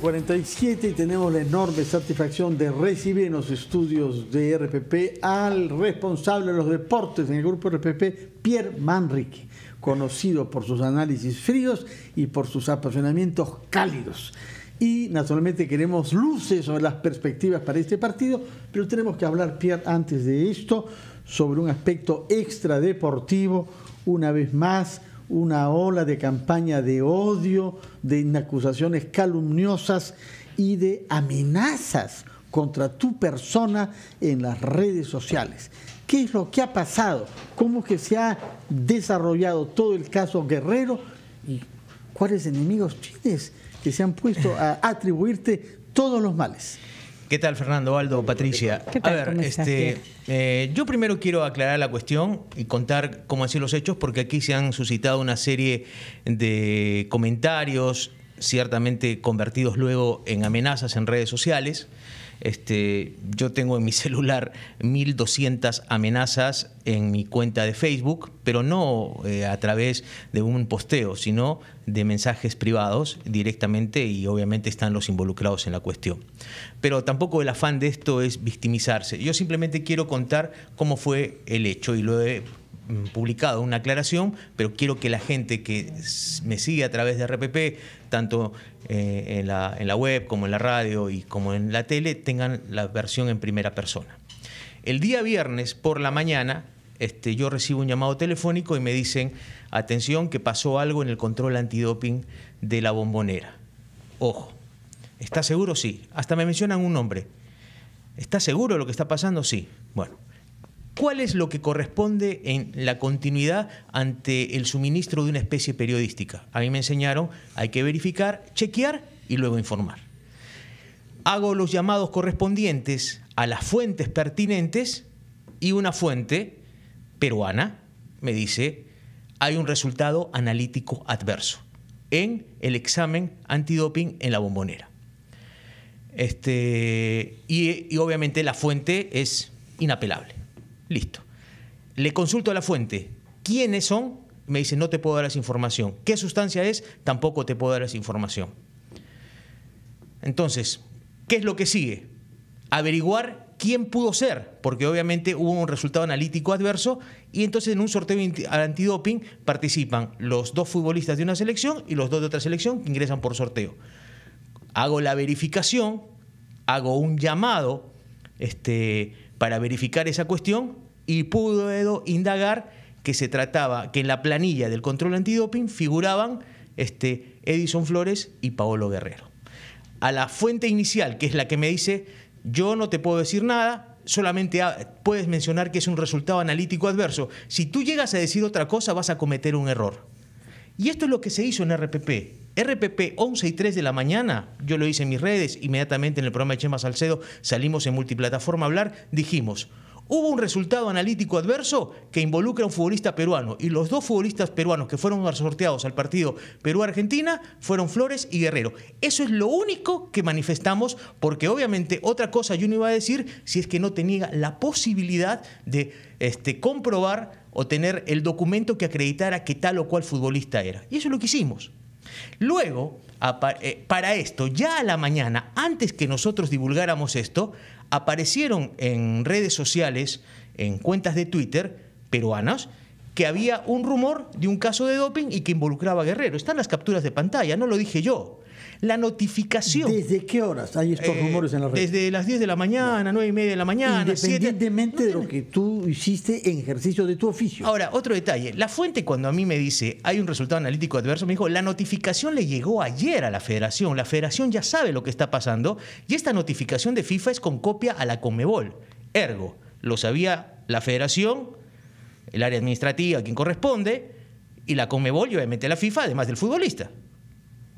47 y tenemos la enorme satisfacción de recibir en los estudios de RPP al responsable de los deportes en el grupo RPP, Pierre Manrique, conocido por sus análisis fríos y por sus apasionamientos cálidos. Y naturalmente queremos luces sobre las perspectivas para este partido, pero tenemos que hablar, Pierre, antes de esto, sobre un aspecto extradeportivo, una vez más, una ola de campaña de odio, de acusaciones calumniosas y de amenazas contra tu persona en las redes sociales. ¿Qué es lo que ha pasado? ¿Cómo que se ha desarrollado todo el caso Guerrero? ¿Y cuáles enemigos tienes que se han puesto a atribuirte todos los males? ¿Qué tal, Fernando, Aldo, Patricia? a ver, este, eh, yo primero quiero aclarar la cuestión y contar cómo han sido los hechos, porque aquí se han suscitado una serie de comentarios, ciertamente convertidos luego en amenazas en redes sociales. Este, yo tengo en mi celular 1.200 amenazas en mi cuenta de Facebook, pero no eh, a través de un posteo, sino de mensajes privados directamente y obviamente están los involucrados en la cuestión. Pero tampoco el afán de esto es victimizarse. Yo simplemente quiero contar cómo fue el hecho y lo he mm, publicado una aclaración, pero quiero que la gente que me sigue a través de RPP, tanto eh, en, la, web como en la radio y como en la tele, tengan la versión en primera persona. El día viernes por la mañana este, yo recibo un llamado telefónico y me dicen, atención, que pasó algo en el control antidoping de la bombonera. Ojo, ¿está seguro? Sí. Hasta me mencionan un nombre. ¿Está seguro lo que está pasando? Sí. Bueno, ¿Cuál es lo que corresponde en la continuidad ante el suministro de una especie periodística? A mí me enseñaron, hay que verificar, chequear y luego informar. Hago los llamados correspondientes a las fuentes pertinentes y una fuente peruana me dice, hay un resultado analítico adverso en el examen antidoping en la bombonera. Este, y obviamente la fuente es inapelable. Listo. Le consulto a la fuente. ¿Quiénes son? Me dice, no te puedo dar esa información. ¿Qué sustancia es? Tampoco te puedo dar esa información. Entonces, ¿qué es lo que sigue? Averiguar quién pudo ser, porque obviamente hubo un resultado analítico adverso y entonces en un sorteo antidoping participan los dos futbolistas de una selección y los dos de otra selección que ingresan por sorteo. Hago la verificación, hago un llamado, este, para verificar esa cuestión y pudo indagar que se trataba, que en la planilla del control antidoping figuraban este, Edison Flores y Paolo Guerrero. A la fuente inicial, que es la que me dice, yo no te puedo decir nada, solamente ah, puedes mencionar que es un resultado analítico adverso. Si tú llegas a decir otra cosa, vas a cometer un error. Y esto es lo que se hizo en RPP. RPP 11 y 3 de la mañana, yo lo hice en mis redes, inmediatamente en el programa de Chema Salcedo salimos en multiplataforma a hablar, dijimos, hubo un resultado analítico adverso que involucra a un futbolista peruano y los dos futbolistas peruanos que fueron sorteados al partido Perú-Argentina fueron Flores y Guerrero. Eso es lo único que manifestamos porque obviamente otra cosa yo no iba a decir si es que no tenía la posibilidad de este, comprobar o tener el documento que acreditara que tal o cual futbolista era. Y eso es lo que hicimos. Luego, eh, para esto, ya a la mañana, antes que nosotros divulgáramos esto, aparecieron en redes sociales, en cuentas de Twitter peruanas, que había un rumor de un caso de doping y que involucraba a Guerrero. Están las capturas de pantalla, no lo dije yo la notificación. ¿Desde qué horas hay estos eh, rumores en la red? Desde las 10 de la mañana, 9 y media de la mañana. Independientemente de lo que tú hiciste en ejercicio de tu oficio. Ahora, otro detalle. La fuente cuando a mí me dice hay un resultado analítico adverso, me dijo, la notificación le llegó ayer a la federación. La federación ya sabe lo que está pasando y esta notificación de FIFA es con copia a la Comebol. Ergo, lo sabía la federación, el área administrativa, quien corresponde, y la Comebol obviamente la FIFA, además del futbolista.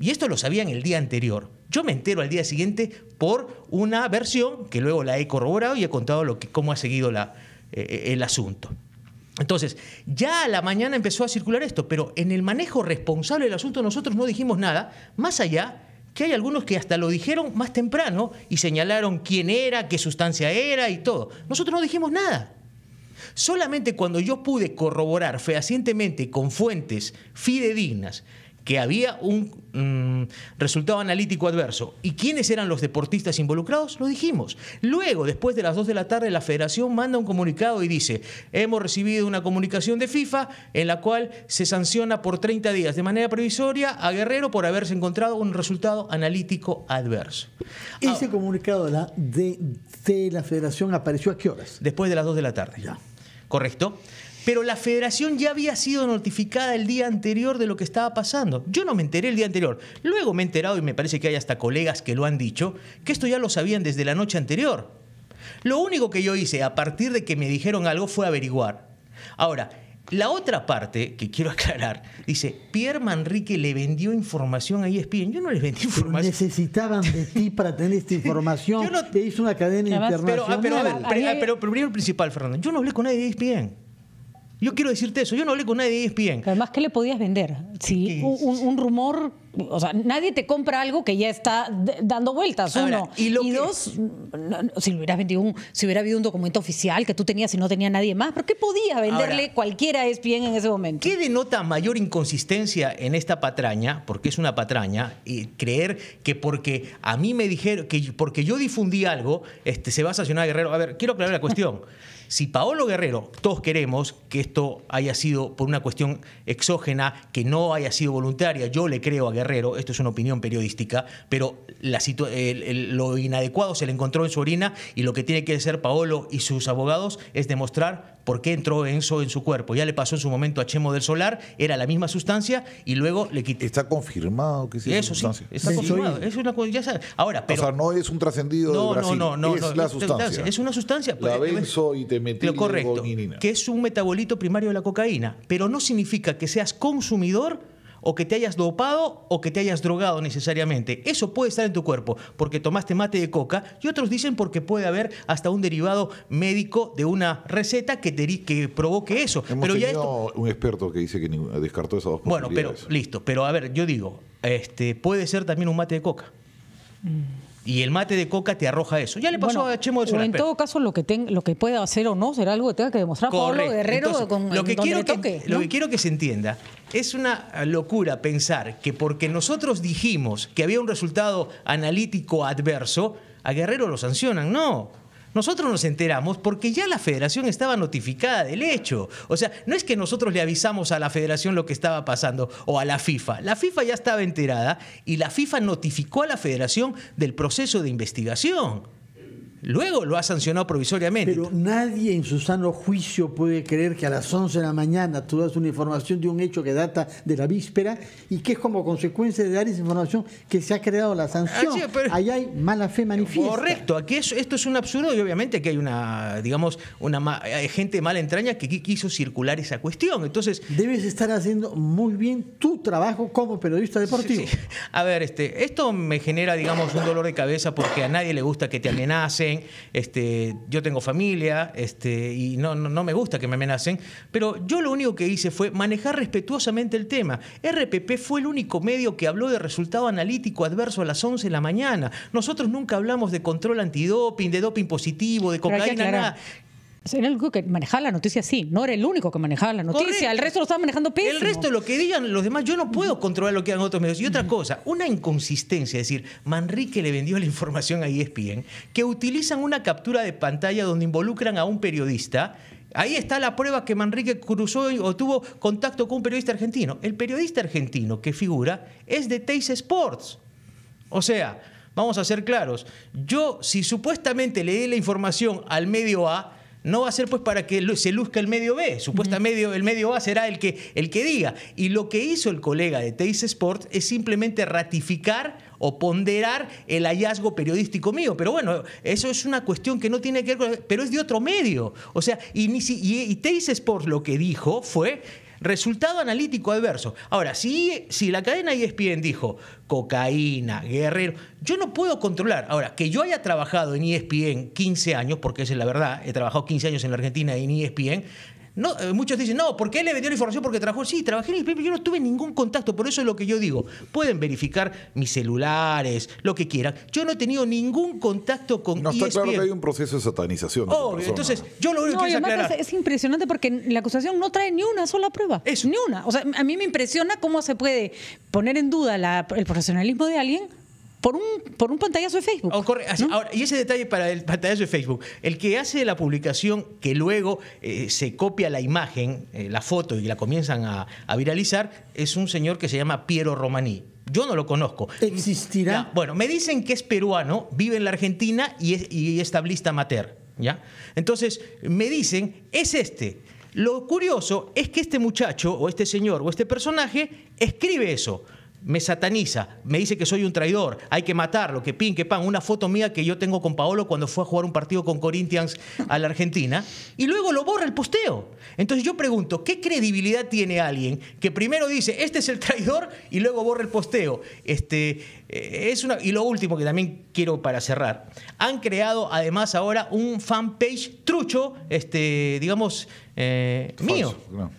Y esto lo sabían el día anterior. Yo me entero al día siguiente por una versión que luego la he corroborado y he contado cómo ha seguido eh, eh, el asunto. Entonces, ya a la mañana empezó a circular esto, pero en el manejo responsable del asunto nosotros no dijimos nada, más allá que hay algunos que hasta lo dijeron más temprano y señalaron quién era, qué sustancia era y todo. Nosotros no dijimos nada. Solamente cuando yo pude corroborar fehacientemente con fuentes fidedignas que había un mm, resultado analítico adverso. ¿Y quiénes eran los deportistas involucrados? Lo dijimos. Luego, después de las 2 de la tarde, la federación manda un comunicado y dice, hemos recibido una comunicación de FIFA en la cual se sanciona por 30 días de manera previsoria a Guerrero por haberse encontrado un resultado analítico adverso. ¿Ese comunicado de la, la federación apareció a qué horas? Después de las 2 de la tarde. Ya. ¿Correcto? Pero la federación ya había sido notificada el día anterior de lo que estaba pasando. Yo no me enteré el día anterior. Luego me he enterado, y me parece que hay hasta colegas que lo han dicho, que esto ya lo sabían desde la noche anterior. Lo único que yo hice a partir de que me dijeron algo fue averiguar. Ahora, la otra parte que quiero aclarar, dice, Pierre Manrique le vendió información a ESPN. Yo no les vendí información. Necesitaban de ti para tener esta información. yo no... Te hizo una cadena ah, internacional. Pero, primero el principal, Fernando. Yo no hablé con nadie de ESPN. Yo quiero decirte eso, yo no hablé con nadie de ESPN. además, ¿qué le podías vender? Sí, un rumor o sea, nadie te compra algo que ya está dando vueltas, uno. Y, dos, si, hubiera vendido si hubiera habido un documento oficial que tú tenías y no tenía nadie más, ¿por qué podía venderle cualquiera cualquiera bien en ese momento? ¿Qué denota mayor inconsistencia en esta patraña, porque es una patraña, y creer que porque a mí me dijeron, que porque yo difundí algo, este, se va a sancionar Guerrero? A ver, quiero aclarar la cuestión. Si Paolo Guerrero, todos queremos que esto haya sido por una cuestión exógena, que no haya sido voluntaria, yo le creo a Guerrero esto es una opinión periodística, pero lo inadecuado se le encontró en su orina y lo que tiene que hacer Paolo y sus abogados es demostrar por qué entró eso en su cuerpo. Ya le pasó en su momento a Chemo del Solar, era la misma sustancia y luego le quitó. Está confirmado que sí. Eso sí, está confirmado. Es una Ahora, o sea, no es un trascendido de Brasil. No, Es la sustancia. Es una sustancia. Pues, la eh, benzo y te metí correcto, que es un metabolito primario de la cocaína, pero no significa que seas consumidor o que te hayas dopado o que te hayas drogado necesariamente. Eso puede estar en tu cuerpo porque tomaste mate de coca y otros dicen porque puede haber hasta un derivado médico de una receta que, provoque eso. pero ya un experto que dice que descartó esas dos Bueno, pero listo. Pero a ver, yo digo, este, puede ser también un mate de coca. Mm. Y el mate de coca te arroja eso. Ya le pasó a Chemo de O en todo caso, lo que, ten, lo que pueda hacer o no será algo que tenga que demostrar Pablo Guerrero con lo que toque, Lo que quiero que se entienda es una locura pensar que porque nosotros dijimos que había un resultado analítico adverso, a Guerrero lo sancionan. No. Nosotros nos enteramos porque ya la federación estaba notificada del hecho. O sea, no es que nosotros le avisamos a la federación lo que estaba pasando o a la FIFA. La FIFA ya estaba enterada y la FIFA notificó a la federación del proceso de investigación. Luego lo ha sancionado provisoriamente. Pero nadie en su sano juicio puede creer que a las 11 de la mañana tú das una información de un hecho que data de la víspera y que es como consecuencia de dar esa información que se ha creado la sanción. Ah, Ahí hay mala fe manifiesta. Correcto, aquí esto es un absurdo y obviamente que hay una, digamos, una gente mala entraña que quiso circular esa cuestión. Entonces. Debes estar haciendo muy bien tu trabajo como periodista deportivo. A ver, este, esto me genera, digamos, un dolor de cabeza porque a nadie le gusta que te amenacen este, yo tengo familia este, y no, no, no me gusta que me amenacen, pero yo lo único que hice fue manejar respetuosamente el tema. RPP fue el único medio que habló de resultado analítico adverso a las 11 de la mañana. Nosotros nunca hablamos de control antidoping, de doping positivo, de cocaína, nada. Era el único que manejaba la noticia, sí. No era el único que manejaba la noticia. El resto lo estaba manejando pésimo. El resto, lo que digan los demás, yo no puedo controlar lo que hagan otros medios. Y otra cosa, una inconsistencia. Es decir, Manrique le vendió la información a ESPN que utilizan una captura de pantalla donde involucran a un periodista Ahí está la prueba que Manrique cruzó o tuvo contacto con un periodista argentino. El periodista argentino que figura es de Teis Sports. O sea, vamos a ser claros, yo si supuestamente le di la información al medio A, no va a ser pues para que se luzca el medio B. Supuestamente medio, el medio A será el que, el que diga. Y lo que hizo el colega de Teis Sport es simplemente ratificar o ponderar el hallazgo periodístico mío. Pero bueno, eso es una cuestión que no tiene que ver con... Pero es de otro medio. O sea, y, y, y Teis lo que dijo fue Resultado analítico adverso. Ahora, si, si la cadena ESPN dijo cocaína, guerrero, yo no puedo controlar. Ahora, que yo haya trabajado en ESPN 15 años, porque esa es la verdad, he trabajado 15 años en la Argentina en ESPN, no, eh, muchos dicen, no, porque él le vendió la información porque trabajó. Sí, trabajé en el pero yo no tuve ningún contacto, por eso es lo que yo digo. Pueden verificar mis celulares, lo que quieran. Yo no he tenido ningún contacto con No está claro que e hay un proceso de satanización. entonces, yo lo único no, Es, impresionante porque la acusación no trae ni una sola prueba. es Ni una. O sea, a mí me impresiona cómo se puede poner en duda el profesionalismo de alguien por un, por un pantallazo de Facebook. Oh, y ese detalle para el pantallazo de Facebook. El que hace la publicación que luego eh, se copia la imagen, eh, la foto y la comienzan a, viralizar, es un señor que se llama Piero Romaní. Yo no lo conozco. ¿Existirá? bueno, me dicen que es peruano, vive en la Argentina y es, y amateur. ¿ya? Entonces, me dicen, es este. Lo curioso es que este muchacho, o este señor, o este personaje, escribe eso me sataniza, me dice que soy un traidor, hay que matarlo, que pin, que pan, una foto mía que yo tengo con Paolo cuando fue a jugar un partido con Corinthians a la Argentina, y luego lo borra el posteo. Entonces yo pregunto, ¿qué credibilidad tiene alguien que primero dice, este es el traidor, y luego borra el posteo? Este, eh, es una, y lo último que también quiero para cerrar, han creado además ahora un fanpage trucho, este, digamos, eh, mío.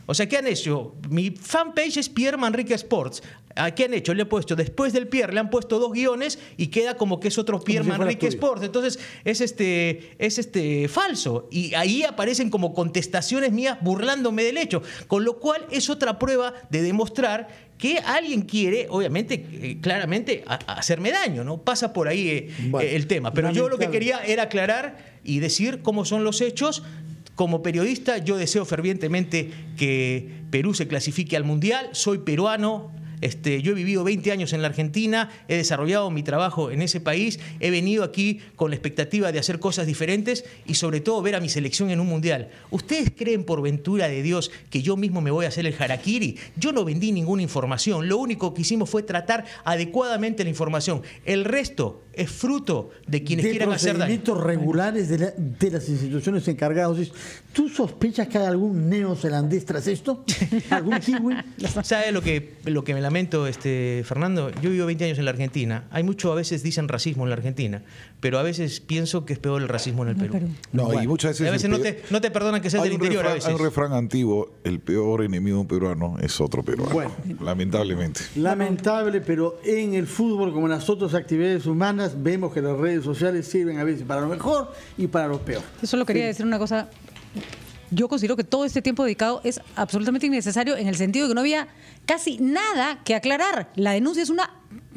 O sea, ¿qué han hecho? Mi fanpage es Pierre Manrique Sports. ¿A ah, ¿Qué han hecho? Le he puesto, después del Pierre, le han puesto dos guiones y queda como que es otro Pierre Manrique Sports. Entonces, es este, es este falso. Y ahí aparecen como contestaciones mías burlándome del hecho. Con lo cual, es otra prueba de demostrar que alguien quiere, obviamente, eh, claramente, hacerme daño, ¿no? Pasa por ahí eh, el tema. Pero yo lo que quería era aclarar y decir cómo son los hechos como periodista yo deseo fervientemente que Perú se clasifique al Mundial. Soy peruano, este, yo he vivido 20 años en la Argentina, he desarrollado mi trabajo en ese país, he venido aquí con la expectativa de hacer cosas diferentes y sobre todo ver a mi selección en un mundial. ¿Ustedes creen por ventura de Dios que yo mismo me voy a hacer el harakiri? Yo no vendí ninguna información, lo único que hicimos fue tratar adecuadamente la información. El resto es fruto de quienes de quieran hacer daño. procedimientos regulares de, las instituciones encargadas. ¿Tú sospechas que hay algún neozelandés tras esto? ¿Algún kiwi? ¿Sabes lo que, lo que me lamento, este, Fernando? Yo vivo 20 años en la Argentina. Hay mucho, a veces dicen racismo en la Argentina, pero a veces pienso que es peor el racismo en el Perú. No, y muchas veces... no te, no te perdonan que seas del interior a veces. Hay un refrán antiguo, el peor enemigo un peruano es otro peruano. lamentablemente. Lamentable, pero en el fútbol, como en las otras actividades humanas, vemos que las redes sociales sirven a veces para lo mejor y para lo peor. Yo solo quería decir una cosa. Yo considero que todo este tiempo dedicado es absolutamente innecesario en el sentido de que no había casi nada que aclarar. La denuncia es una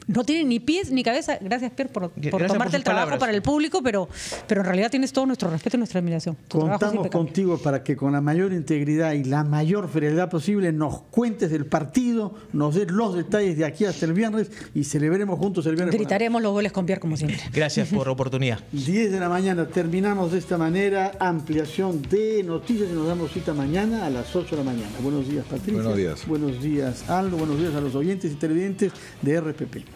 no tiene ni pies ni cabeza. Gracias, Pierre, por, tomarte el trabajo para el público, pero, pero en realidad tienes todo nuestro respeto y nuestra admiración. Contamos contigo para que con la mayor integridad y la mayor fidelidad posible nos cuentes del partido, nos des los detalles de aquí hasta el viernes y celebremos juntos el viernes. Gritaremos los goles con Pierre, como siempre. Gracias por la oportunidad. 10 de la mañana, terminamos de esta manera. Ampliación de noticias y nos damos cita mañana a las 8 de la mañana. Buenos días, Patricia. Buenos días. Buenos días, Aldo. Buenos días a los oyentes y televidentes de RPP.